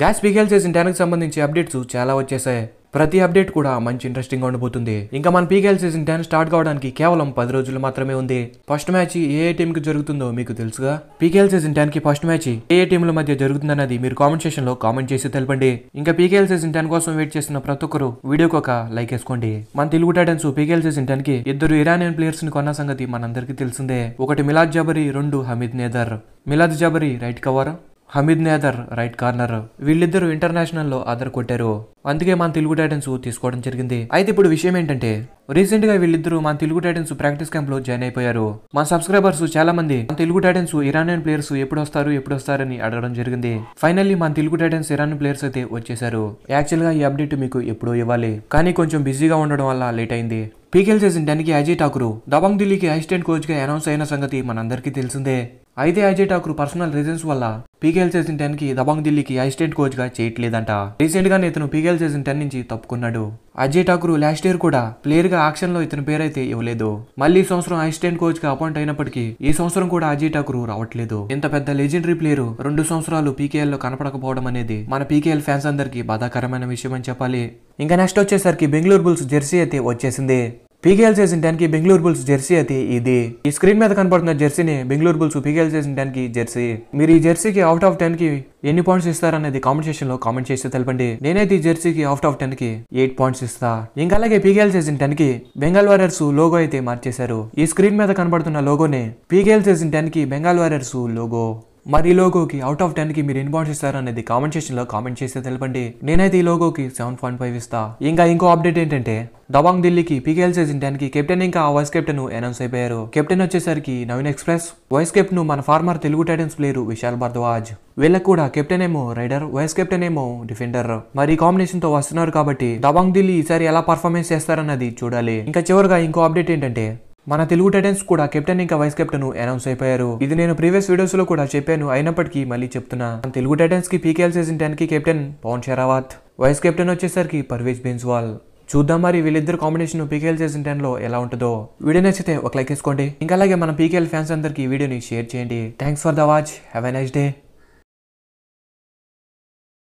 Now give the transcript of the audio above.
gas బిగేల్ చేసిన దానికి సంబంధించి అప్డేట్స్ చాలా వచ్చేసాయి ప్రతి అప్డేట్ కూడా మంచి ఇంట్రెస్టింగ్ ఉండబోతుంది ఇంకా మన పీకేల్ సీజన్ టెన్ స్టార్ట్ కావడానికి కేవలం పది రోజులు మాత్రమే ఉంది ఫస్ట్ మ్యాచ్ ఏ ఏ టీమ్ కి జరుగుతుందో మీకు తెలుసుగా పీకేల్ సీజన్ టెన్ కి ఫస్ట్ మ్యాచ్ ఏ ఏ టీంల మధ్య జరుగుతుందన్నది మీరు కామెంట్ సెషన్ లో కామెంట్ చేసి తెలపండి ఇంకా పీకేల్ సీజన్ టెన్ కోసం వెయిట్ చేస్తున్న ప్రతి ఒక్కరు వీడియోకి ఒక లైక్ వేసుకోండి మన Telugu Titans PKL season ten కి ఇద్దరు ఇరానియన్ ప్లేయర్స్ ని కొన్న సంగతి మనందరికీ తెలిసిందే ఒకటి మిలాద్ జబరి రెండు Hamid Nader Milad Jabari right cover Hamid Nader right corner వీళ్ళిద్దరూ లో అదర్ కొట్టారు అందుకే మన తెలుగు టైటన్స్ తీసుకోవడం జరిగింది అయితే ఇప్పుడు విషయం ఏంటంటే రీసెంట్ గా వీళ్ళిద్దరూ మన తెలుగు టైటన్స్ ప్రాక్టీస్ క్యాంప్ లో జాయిన్ అయిపోయారు మన సబ్స్క్రైబర్స్ చాలా మంది మన తెలుగు టైటన్స్ ఇరానియన్ ప్లేయర్స్ ఎప్పుడు వస్తారు ఎప్పుడు వస్తారని అడగడం జరిగింది ఫైనల్లీ మన తెలుగు టైటన్స్ ఇరానియన్ ప్లేయర్స్ అయితే వచ్చేసారు యాక్చువల్ గా ఈ అప్డేట్ మీకు ఎప్పుడో ఇవ్వాలి కానీ కొంచెం బిజీగా ఉండడం వల్ల లేట్ అయింది పీకెల్ సీజన్ టెన్కి అజయ్ ఠాకూర్ దబాంగ్ ఢిల్లీకి అసిస్టెంట్ గా అనౌన్స్ అయిన సంగతి మనందరికీ తెలిసిందే అయితే అజయ్ ఠాకూర్ పర్సనల్ రీజన్స్ వల్ల పీకేఎల్ సీజన్ టెన్ కి దబాంగ్ ఢిల్లీకి అసిస్టెంట్ కోచ్ గా చేయట్లేదంట రీసెంట్ గానే ఇతను పీకేఎల్ సీజన్ టెన్ నుంచి తప్పుకున్నాడు అజయ్ ఠాకూర్ లాస్ట్ ఇయర్ కూడా ప్లేయర్ గా ఆక్షన్ లో ఇతని పేరైతే ఇవ్వలేదు మళ్ళీ సంవత్సరం అసిస్టెంట్ కోచ్ గా అపాయింట్ అయినప్పటికీ ఈ సంవత్సరం కూడా అజయ్ ఠాకూర్ రావట్లేదు ఇంత పెద్ద లెజెండరీ ప్లేయర్ రెండు సంవత్సరాలు పీకేఎల్ లో కనపడకపోవడం అనేది మన పీకేఎల్ ఫ్యాన్స్ అందరికీ బాధాకరమైన విషయం అని చెప్పాలి ఇంకా నెక్స్ట్ వచ్చేసరికి బెంగళూరు బుల్స్ జెర్సీ అయితే వచ్చేసింది పీకేఎల్ చేసిన టైంకి బెంగళూరు బుల్స్ జెర్సీ అది ఇది ఈ స్క్రీన్ మీద కనపడుతున్న జెర్సీని బెంగళూరు బుల్స్ పీకేఎల్ చేసిన టైంకి జెర్సీ మీరు ఈ జెర్సీకి అవుట్ ఆఫ్ టెన్ కి ఎన్ని పాయింట్స్ ఇస్తారనేది కామెంట్ సెక్షన్ లో కామెంట్ చేసి తెలపండి నేనైతే ఈ జెర్సీకి అవుట్ ఆఫ్ టెన్ కి ఎయిట్ పాయింట్స్ ఇస్తా ఇంకా అలాగే పీకేఎల్ చేసిన టెన్ కి బెంగాల్ వారియర్స్ లోగో అయితే మార్చేశారు ఈ స్క్రీన్ మీద కనబడుతున్న లోగోని పీకేఎల్ చేసిన టెన్ కి బెంగాల్ వారియర్స్ లోగో మరి ఈ లోగోకి అవుట్ ఆఫ్ టెన్కి మీరు ఎన్ని పాయింట్స్ ఇస్తారు అనేది కామెంట్ సెక్షన్లో కామెంట్ చేసి తెలపండి నేనైతే ఈ లోగోకి సెవెన్ పాయింట్ ఫైవ్ ఇస్తా ఇంకా ఇంకో అప్డేట్ ఏంటంటే దబాంగ్ ఢిల్లీకి పీకేఎల్ సీజన్ కి కెప్టెన్ ఇంకా వైస్ కెప్టెన్ అనౌన్స్ అయిపోయారు కెప్టెన్ వచ్చేసరికి నవీన్ ఎక్స్ప్రెస్ వైస్ కెప్టెన్ మన former Telugu Titans player Vishal Bharadwaj వీళ్ళకు కూడా కెప్టెన్ ఏమో రైడర్ వైస్ కెప్టెన్ ఏమో డిఫెండర్ మరి కాంబినేషన్ తో వస్తున్నారు కాబట్టి దబాంగ్ ఢిల్లీ ఈసారి ఎలా పర్ఫార్మెన్స్ చేస్తారన్నది చూడాలి ఇంకా చివరిగా ఇంకో అప్డేట్ ఏంటంటే మన తెలుగు టైటన్స్ కూడా కెప్టెన్ ఇంకా వైస్ కెప్టెన్ అనౌన్స్ అయిపోయారు ఇది నేను ప్రీవియస్ వీడియోస్ లో కూడా చెప్పాను అయినప్పటికీ మళ్ళీ చెప్తున్నా మన తెలుగు టైటన్స్ కి పీకేఎల్ సీజన్ టెన్ కి captain Pawan Sehrawat vice captain వచ్చేసరికి పర్వేజ్ బెన్స్వాల్ చూద్దాం మరి వీళ్ళిద్దరు కాంబినేషన్ పీకేఎల్ సీజన్ లో ఎలా ఉంటుందో వీడియో నచ్చితే ఒక లైక్ వేసుకోండి ఇంకా అలాగే మన పీకేఎల్ ఫ్యాన్స్ అందరికీ వీడియోని షేర్ చేయండి thanks for the watch have a nice day